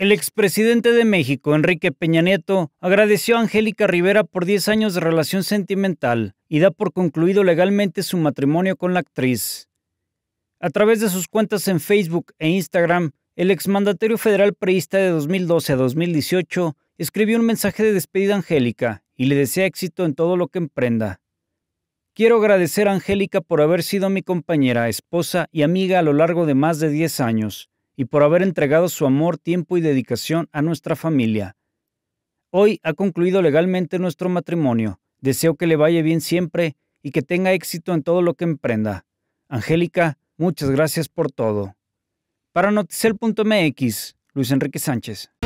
El expresidente de México, Enrique Peña Nieto, agradeció a Angélica Rivera por 10 años de relación sentimental y da por concluido legalmente su matrimonio con la actriz. A través de sus cuentas en Facebook e Instagram, el exmandatario federal preísta de 2012 a 2018 escribió un mensaje de despedida a Angélica y le desea éxito en todo lo que emprenda. Quiero agradecer a Angélica por haber sido mi compañera, esposa y amiga a lo largo de más de 10 años y por haber entregado su amor, tiempo y dedicación a nuestra familia. Hoy ha concluido legalmente nuestro matrimonio. Deseo que le vaya bien siempre y que tenga éxito en todo lo que emprenda. Angélica, muchas gracias por todo. Para Noticel.mx, Luis Enrique Sánchez.